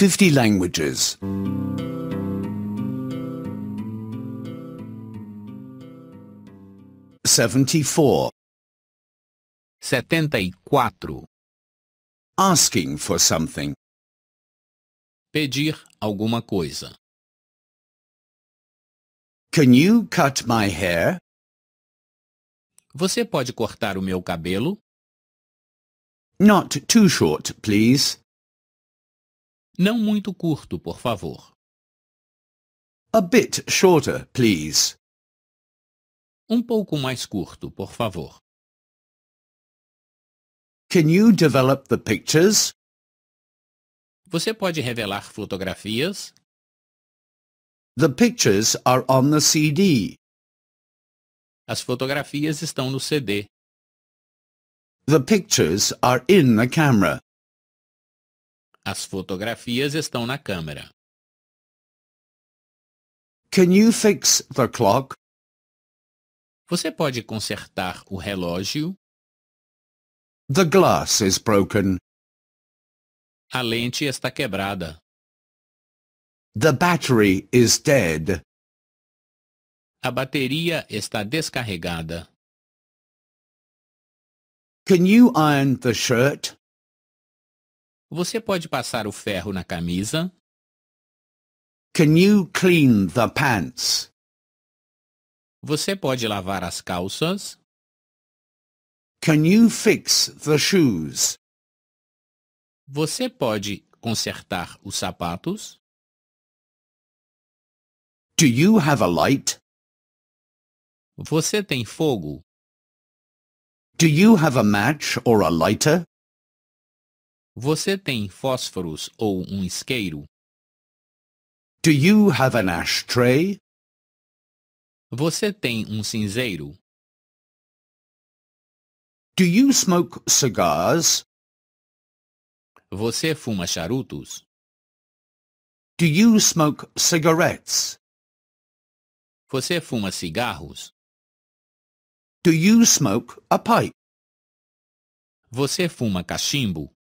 50 languages. 74. 74. Setenta e quatro. Asking for something. Pedir alguma coisa. Can you cut my hair? Você pode cortar o meu cabelo? Not too short, please. Não muito curto, por favor. A bit shorter, please. Um pouco mais curto, por favor. Can you develop the pictures? Você pode revelar fotografias? The pictures are on the CD. As fotografias estão no CD. The pictures are in the camera. As fotografias estão na câmera. Can you fix the clock? Você pode consertar o relógio? The glass is broken. A lente está quebrada. The battery is dead. A bateria está descarregada. Can you iron the shirt? Você pode passar o ferro na camisa? Can you clean the pants? Você pode lavar as calças? Can you fix the shoes? Você pode consertar os sapatos? Do you have a light? Você tem fogo? Do you have a match or a lighter? Você tem fósforos ou um isqueiro? Do you have an ashtray? Você tem um cinzeiro? Do you smoke cigars? Você fuma charutos? Do you smoke cigarettes? Você fuma cigarros? Do you smoke a pipe? Você fuma cachimbo?